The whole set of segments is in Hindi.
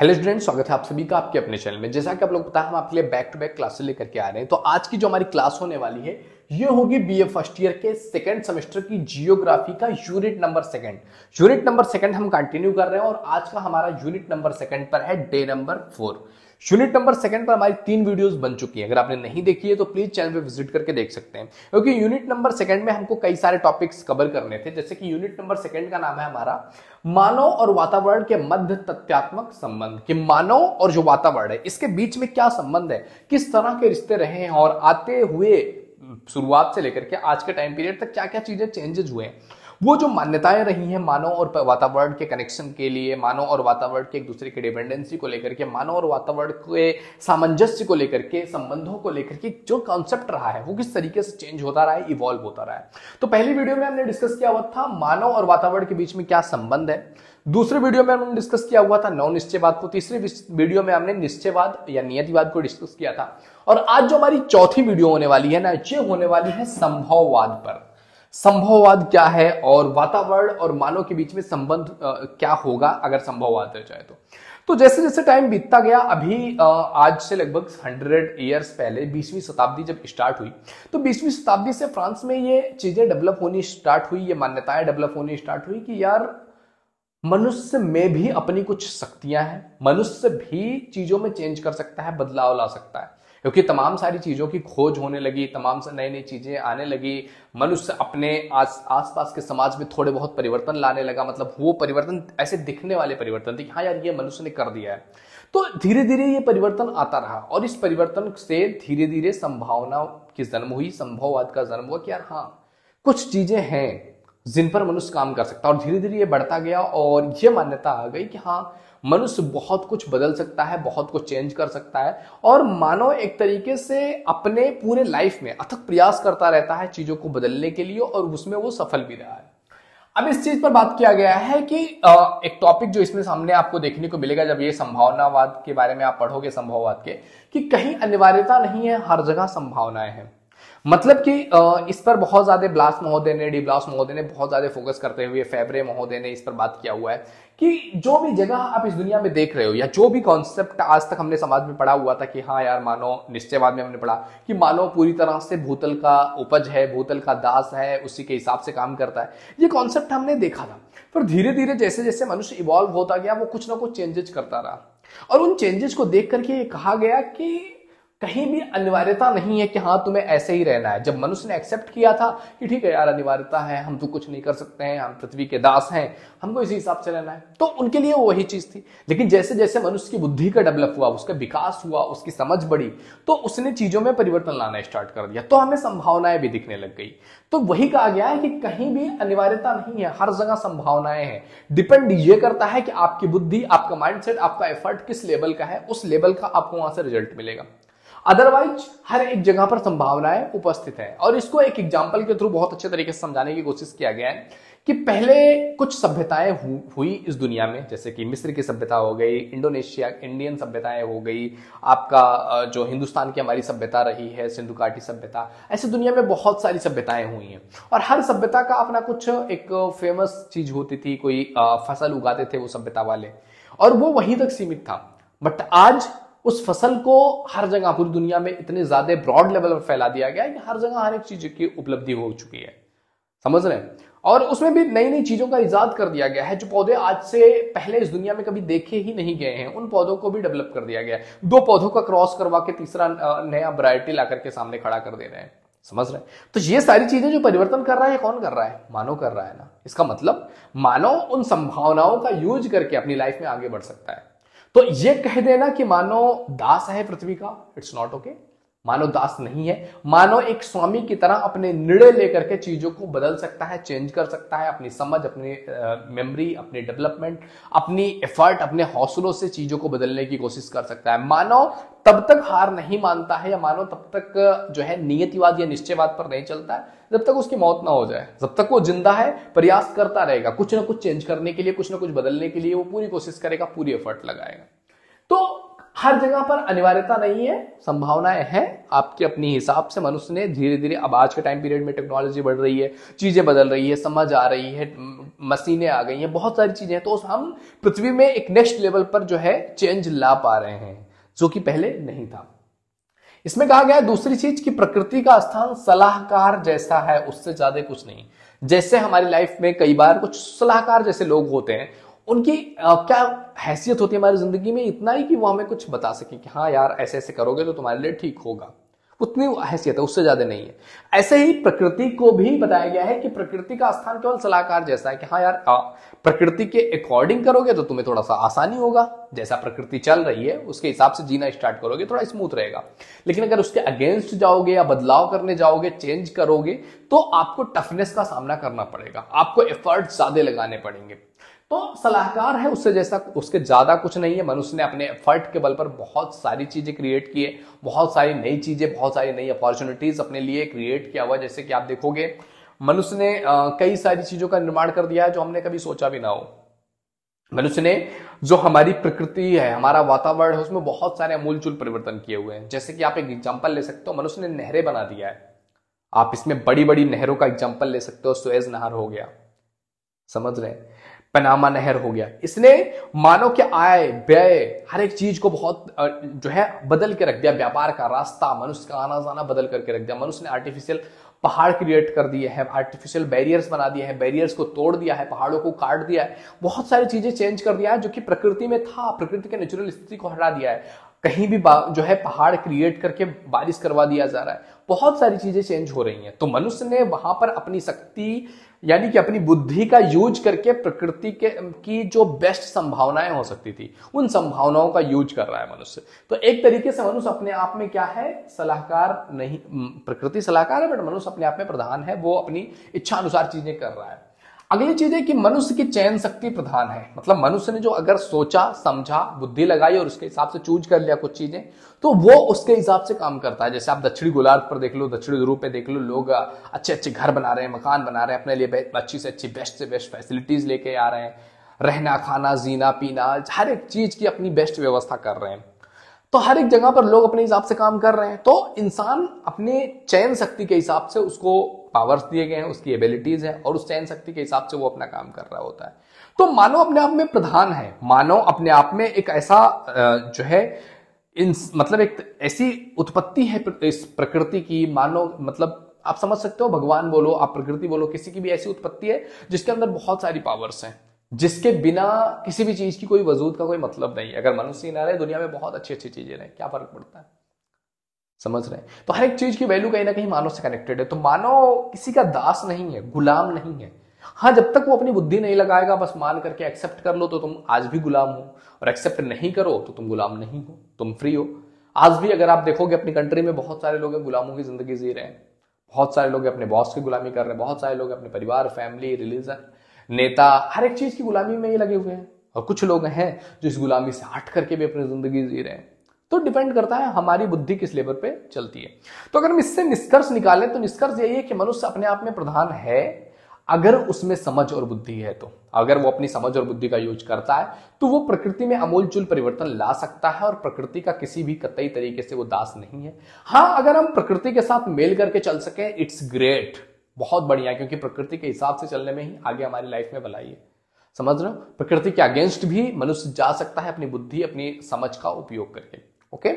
हेलो स्टूडेंट स्वागत है आप सभी का आपके अपने चैनल में जैसा कि आप लोग पता है हम आपके लिए बैक टू बैक क्लासेस लेकर के आ रहे हैं तो आज की जो हमारी क्लास होने वाली है ये होगी बीए फर्स्ट ईयर के सेकंड सेमेस्टर की जियोग्राफी का unit number second unit number second हम कंटिन्यू कर रहे हैं और आज का हमारा यूनिट नंबर सेकंड पर है day number four unit number second पर हमारी तीन वीडियोस बन चुकी हैं अगर आपने नहीं देखी है तो प्लीज चैनल पे विजिट करके देख सकते हैं क्योंकि यूनिट नंबर सेकंड में हमको कई सारे टॉपिक्स कवर करने थे जैसे कि यूनिट नंबर सेकंड का नाम है हमारा मानव और वातावरण के मध्य तथ्यात्मक संबंध कि मानव और जो वातावरण है इसके बीच में क्या संबंध है किस तरह के रिश्ते रहे हैं और आते हुए शुरुआत से लेकर के आज के टाइम पीरियड तक क्या क्या चीजें चेंजेस हुए हैं वो जो मान्यताएं रही हैं मानव और वातावरण के कनेक्शन के लिए मानव और वातावरण के एक दूसरे के डिपेंडेंसी को लेकर के मानव और वातावरण के सामंजस्य को लेकर के संबंधों को लेकर के जो कॉन्सेप्ट रहा है वो किस तरीके से चेंज होता रहा है इवॉल्व होता रहा है तो पहली वीडियो में हमने डिस्कस किया हुआ था मानव और वातावरण के बीच में क्या संबंध है दूसरे वीडियो में हमने डिस्कस किया हुआ था नौ निश्चयवाद को तीसरे वीडियो में हमने निश्चयवाद या नियतिवाद को डिस्कस किया था और आज जो हमारी चौथी वीडियो होने वाली है ना ये होने वाली है संभववाद पर संभववाद क्या है और वातावरण और मानव के बीच में संबंध क्या होगा अगर संभववाद हो जाए तो तो जैसे जैसे टाइम बीतता गया अभी आज से लगभग 100 ईयर्स पहले 20वीं शताब्दी जब स्टार्ट हुई तो 20वीं शताब्दी से फ्रांस में ये चीजें डेवलप होनी स्टार्ट हुई ये मान्यताएं डेवलप होनी स्टार्ट हुई कि यार मनुष्य में भी अपनी कुछ शक्तियां हैं मनुष्य भी चीजों में चेंज कर सकता है बदलाव ला सकता है क्योंकि तमाम सारी चीज़ों की खोज होने लगी तमाम नई नई चीज़ें आने लगी मनुष्य अपने आस पास के समाज में थोड़े बहुत परिवर्तन लाने लगा मतलब वो परिवर्तन ऐसे दिखने वाले परिवर्तन थे कि हाँ यार ये मनुष्य ने कर दिया है तो धीरे धीरे ये परिवर्तन आता रहा और इस परिवर्तन से धीरे धीरे संभावना की जन्म हुई संभववाद का जन्म हुआ कि यार हाँ कुछ चीज़ें हैं जिन पर मनुष्य काम कर सकता और धीरे धीरे ये बढ़ता गया और ये मान्यता आ गई कि हाँ मनुष्य बहुत कुछ बदल सकता है बहुत कुछ चेंज कर सकता है और मानव एक तरीके से अपने पूरे लाइफ में अथक प्रयास करता रहता है चीज़ों को बदलने के लिए और उसमें वो सफल भी रहा है अब इस चीज पर बात किया गया है कि एक टॉपिक जो इसमें सामने आपको देखने को मिलेगा जब ये संभावनावाद के बारे में आप पढ़ोगे संभववाद के कि कहीं अनिवार्यता नहीं है हर जगह संभावनाएं हैं मतलब कि इस पर बहुत ज्यादा ब्लास्ट महोदय ने डी ब्लास्ट महोदय ने बहुत ज्यादा फोकस करते हुए फेबरे महोदय ने इस पर बात किया हुआ है कि जो भी जगह आप इस दुनिया में देख रहे हो या जो भी कॉन्सेप्ट आज तक हमने समाज में पढ़ा हुआ था कि हाँ यार मानो निश्चयवाद में हमने पढ़ा कि मानो पूरी तरह से भूतल का उपज है भूतल का दास है उसी के हिसाब से काम करता है ये कॉन्सेप्ट हमने देखा था पर धीरे धीरे जैसे जैसे मनुष्य इवॉल्व होता गया वो कुछ ना कुछ चेंजेस करता रहा और उन चेंजेस को देख करके ये कहा गया कि कहीं भी अनिवार्यता नहीं है कि हाँ तुम्हें ऐसे ही रहना है जब मनुष्य ने एक्सेप्ट किया था कि ठीक है यार अनिवार्यता है हम तो कुछ नहीं कर सकते हैं हम पृथ्वी के दास हैं हमको इसी हिसाब से रहना है तो उनके लिए वो वही चीज थी लेकिन जैसे जैसे मनुष्य की बुद्धि का डेवलप हुआ उसका विकास हुआ उसकी समझ बढ़ी तो उसने चीजों में परिवर्तन लाना स्टार्ट कर दिया तो हमें संभावनाएं भी दिखने लग गई तो वही कहा गया है कि कहीं भी अनिवार्यता नहीं है हर जगह संभावनाएं हैं डिपेंड ये करता है कि आपकी बुद्धि आपका माइंडसेट आपका एफर्ट किस लेवल का है उस लेवल का आपको वहां से रिजल्ट मिलेगा अदरवाइज हर एक जगह पर संभावनाएं उपस्थित है और इसको एक एग्जाम्पल के थ्रू बहुत अच्छे तरीके से समझाने की कोशिश किया गया है कि पहले कुछ सभ्यताएं हुई इस दुनिया में जैसे कि मिस्र की सभ्यता हो गई इंडोनेशिया इंडियन सभ्यताएं हो गई आपका जो हिंदुस्तान की हमारी सभ्यता रही है सिंधु घाटी सभ्यता ऐसे दुनिया में बहुत सारी सभ्यताएं हुई हैं और हर सभ्यता का अपना कुछ एक फेमस चीज होती थी कोई फसल उगाते थे वो सभ्यता वाले और वो वहीं तक सीमित था बट आज उस फसल को हर जगह पूरी दुनिया में इतने ज्यादा ब्रॉड लेवल पर फैला दिया गया है कि हर जगह हर एक चीज की उपलब्धि हो चुकी है समझ रहे हैं और उसमें भी नई नई चीजों का इजाद कर दिया गया है जो पौधे आज से पहले इस दुनिया में कभी देखे ही नहीं गए हैं उन पौधों को भी डेवलप कर दिया गया है दो पौधों का क्रॉस करवा के तीसरा नया वरायटी ला करके सामने खड़ा कर दे रहे हैं समझ रहे हैं तो ये सारी चीजें जो परिवर्तन कर रहा है कौन कर रहा है मानव कर रहा है ना इसका मतलब मानव उन संभावनाओं का यूज करके अपनी लाइफ में आगे बढ़ सकता है तो ये कह देना कि मानो दास है पृथ्वी का इट्स नॉट ओके मानो दास नहीं है मानो एक स्वामी की तरह अपने निर्णय लेकर के चीजों को बदल सकता है चेंज कर सकता है अपनी समझ अपनी मेमोरी अपनी डेवलपमेंट अपनी एफर्ट अपने हौसलों से चीजों को बदलने की कोशिश कर सकता है मानो तब तक हार नहीं मानता है या मानो तब तक जो है नियतिवाद या निश्चयवाद पर नहीं चलता है जब तक उसकी मौत ना हो जाए जब तक वो जिंदा है प्रयास करता रहेगा कुछ ना कुछ चेंज करने के लिए कुछ ना कुछ बदलने के लिए वो पूरी कोशिश करेगा पूरी एफर्ट लगाएगा तो हर जगह पर अनिवार्यता नहीं है संभावनाएं हैं आपके अपने हिसाब से मनुष्य ने धीरे धीरे अब आज के टाइम पीरियड में टेक्नोलॉजी बढ़ रही है चीजें बदल रही है समझ आ रही है मशीनें आ गई हैं बहुत सारी चीजें हैं तो हम पृथ्वी में एक नेक्स्ट लेवल पर जो है चेंज ला पा रहे हैं जो कि पहले नहीं था इसमें कहा गया दूसरी चीज कि प्रकृति का स्थान सलाहकार जैसा है उससे ज्यादा कुछ नहीं जैसे हमारी लाइफ में कई बार कुछ सलाहकार जैसे लोग होते हैं उनकी आ, क्या हैसियत होती है हमारी ज़िंदगी में इतना ही कि वो हमें कुछ बता सके कि हाँ यार ऐसे ऐसे करोगे तो तुम्हारे लिए ठीक होगा उतनी हैसियत है उससे ज़्यादा नहीं है ऐसे ही प्रकृति को भी बताया गया है कि प्रकृति का स्थान केवल सलाहकार जैसा है कि हाँ यार प्रकृति के अकॉर्डिंग करोगे तो तुम्हें थोड़ा सा आसानी होगा जैसा प्रकृति चल रही है उसके हिसाब से जीना स्टार्ट करोगे थोड़ा स्मूथ रहेगा लेकिन अगर उसके अगेंस्ट जाओगे या बदलाव करने जाओगे चेंज करोगे तो आपको टफनेस का सामना करना पड़ेगा आपको एफर्ट ज्यादा लगाने पड़ेंगे तो सलाहकार है उससे जैसा उसके ज़्यादा कुछ नहीं है मनुष्य ने अपने एफर्ट के बल पर बहुत सारी चीज़ें क्रिएट किए बहुत सारी नई चीज़ें बहुत सारी नई अपॉर्चुनिटीज़ अपने लिए क्रिएट किया हुआ जैसे कि आप देखोगे मनुष्य ने कई सारी चीज़ों का निर्माण कर दिया है जो हमने कभी सोचा भी ना हो मनुष्य ने जो हमारी प्रकृति है हमारा वातावरण है उसमें बहुत सारे अमूलचूल परिवर्तन किए हुए हैं जैसे कि आप एक एग्जाम्पल ले सकते हो मनुष्य ने नहरें बना दिया है आप इसमें बड़ी बड़ी नहरों का एग्जाम्पल ले सकते हो स्वेज नहर हो गया समझ रहे हैं पनामा नहर हो गया इसने मानव के आय व्यय हर एक चीज को बहुत जो है बदल के रख दिया व्यापार का रास्ता मनुष्य का आना जाना बदल करके रख दिया मनुष्य ने आर्टिफिशियल पहाड़ क्रिएट कर दिए हैं आर्टिफिशियल बैरियर्स बना दिए हैं बैरियर्स को तोड़ दिया है पहाड़ों को काट दिया है बहुत सारी चीजें चेंज कर दिया है जो कि प्रकृति में था प्रकृति के नेचुरल स्थिति को हटा दिया है कहीं भी जो है पहाड़ क्रिएट करके बारिश करवा दिया जा रहा है बहुत सारी चीजें चेंज हो रही हैं तो मनुष्य ने वहां पर अपनी शक्ति यानी कि अपनी बुद्धि का यूज करके प्रकृति के की जो बेस्ट संभावनाएं हो सकती थी उन संभावनाओं का यूज कर रहा है मनुष्य तो एक तरीके से मनुष्य अपने आप में क्या है सलाहकार नहीं प्रकृति सलाहकार है बट मनुष्य अपने आप में प्रधान है वो अपनी इच्छा अनुसार चीजें कर रहा है अगली चीज है कि मनुष्य की चयन शक्ति प्रधान है मतलब मनुष्य ने जो अगर सोचा समझा बुद्धि लगाई और उसके हिसाब से चूज कर लिया कुछ चीजें तो वो उसके हिसाब से काम करता है जैसे आप दक्षिणी गोलार्ध पर देख लो दक्षिणी ध्रुव पे देख लो लोग अच्छे अच्छे घर बना रहे हैं मकान बना रहे हैं अपने लिए अच्छी से अच्छी बेस्ट से बेस्ट फैसिलिटीज लेके आ रहे हैं रहना खाना जीना पीना हर एक चीज की अपनी बेस्ट व्यवस्था कर रहे हैं तो हर एक जगह पर लोग अपने हिसाब से काम कर रहे हैं तो इंसान अपने चयन शक्ति के हिसाब से उसको पावर्स दिए गए हैं उसकी एबिलिटीज है और उस चयन शक्ति के हिसाब से वो अपना काम कर रहा होता है तो मानव अपने आप में प्रधान है मानव अपने आप में एक ऐसा जो है इन मतलब एक ऐसी उत्पत्ति है इस प्रकृति की मानव मतलब आप समझ सकते हो भगवान बोलो आप प्रकृति बोलो किसी की भी ऐसी उत्पत्ति है जिसके अंदर बहुत सारी पावर्स हैं जिसके बिना किसी भी चीज की कोई वजूद का कोई मतलब नहीं अगर मनुष्य ना रहे दुनिया में बहुत अच्छी अच्छी चीजें रहें क्या फर्क पड़ता है समझ रहे हैं तो हर एक चीज की वैल्यू कहीं ना कहीं मानव से कनेक्टेड है तो मानव किसी का दास नहीं है गुलाम नहीं है हाँ जब तक वो अपनी बुद्धि नहीं लगाएगा बस मान करके एक्सेप्ट कर लो तो तुम आज भी गुलाम हो और एक्सेप्ट नहीं करो तो तुम गुलाम नहीं हो तुम फ्री हो आज भी अगर आप देखोगे अपनी कंट्री में बहुत सारे लोग गुलामों की जिंदगी जी रहे हैं बहुत सारे लोग अपने बॉस की गुलामी कर रहे हैं बहुत सारे लोग अपने परिवार फैमिली रिलीजन नेता हर एक चीज की गुलामी में ही लगे हुए हैं और कुछ लोग हैं जो इस गुलामी से हट करके भी अपनी जिंदगी जी रहे हैं तो डिपेंड करता है हमारी बुद्धि किस लेवल पे चलती है तो अगर हम इससे निष्कर्ष निकालें तो निष्कर्ष यही है कि मनुष्य अपने आप में प्रधान है अगर उसमें समझ और बुद्धि है तो अगर वो अपनी समझ और बुद्धि का यूज करता है तो वो प्रकृति में अमूलचूल परिवर्तन ला सकता है और प्रकृति का किसी भी कतई तरीके से वो दास नहीं है हाँ अगर हम प्रकृति के साथ मेल करके चल सके इट्स ग्रेट बहुत बढ़िया क्योंकि प्रकृति के हिसाब से चलने में ही आगे हमारी लाइफ में भलाई है समझ रहे हो प्रकृति के अगेंस्ट भी मनुष्य जा सकता है अपनी बुद्धि अपनी समझ का उपयोग करके ओके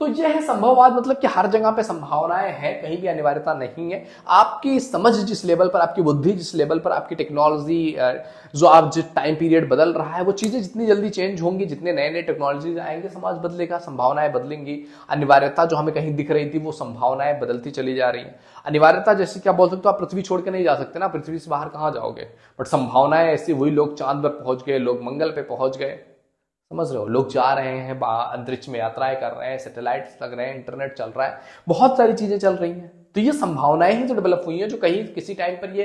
तो यह है संभववाद मतलब कि हर जगह पे संभावनाएं हैं कहीं भी अनिवार्यता नहीं है आपकी समझ जिस लेवल पर आपकी बुद्धि जिस लेवल पर आपकी टेक्नोलॉजी जो आप जिस टाइम पीरियड बदल रहा है वो चीज़ें जितनी जल्दी चेंज होंगी जितने नए नए टेक्नोलॉजीज आएंगे समाज बदलेगा संभावनाएं बदलेंगी अनिवार्यता जो हमें कहीं दिख रही थी वो संभावनाएं बदलती चली जा रही है अनिवार्यता जैसे क्या बोल सकते हो आप पृथ्वी छोड़ के नहीं जा सकते ना पृथ्वी से बाहर कहाँ जाओगे बट संभावनाएं ऐसी वही लोग चांद पर पहुंच गए लोग मंगल पर पहुंच गए समझ रहे हो लोग जा रहे हैं अंतरिक्ष में यात्राएं कर रहे हैं सैटेलाइट्स लग रहे हैं इंटरनेट चल रहा है बहुत सारी चीजें चल रही हैं तो ये संभावनाएं ही जो डेवलप हुई हैं जो कहीं किसी टाइम पर ये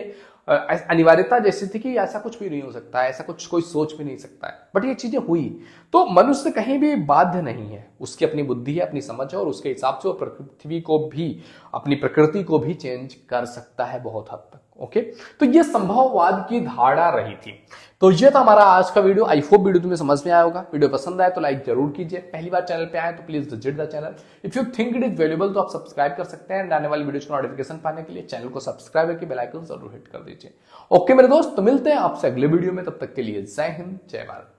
अनिवार्यता जैसी थी कि ऐसा कुछ भी नहीं हो सकता ऐसा कुछ कोई सोच भी नहीं सकता है बट ये चीजें हुई तो मनुष्य कहीं भी बाध्य नहीं है उसकी अपनी बुद्धि है अपनी समझ है और उसके हिसाब से वो पृथ्वी को भी अपनी प्रकृति को भी चेंज कर सकता है बहुत हद तक ओके तो ये संभववाद की धारणा रही थी तो ये था हमारा आज का वीडियो आई होप वीडियो तुम्हें समझ में आया होगा वीडियो पसंद आए तो लाइक जरूर कीजिए पहली बार चैनल पे आए तो please visit the channel if you think it is valuable तो आप सब्सक्राइब कर सकते हैं आने वाली वीडियो को नोटिफिकेशन पाने के लिए चैनल को सब्सक्राइब करके बेलाइकन जरूर हिट कर दीजिए ओके मेरे दोस्त तो मिलते हैं आपसे अगले वीडियो में तब तक के लिए जय हिंद जय भारत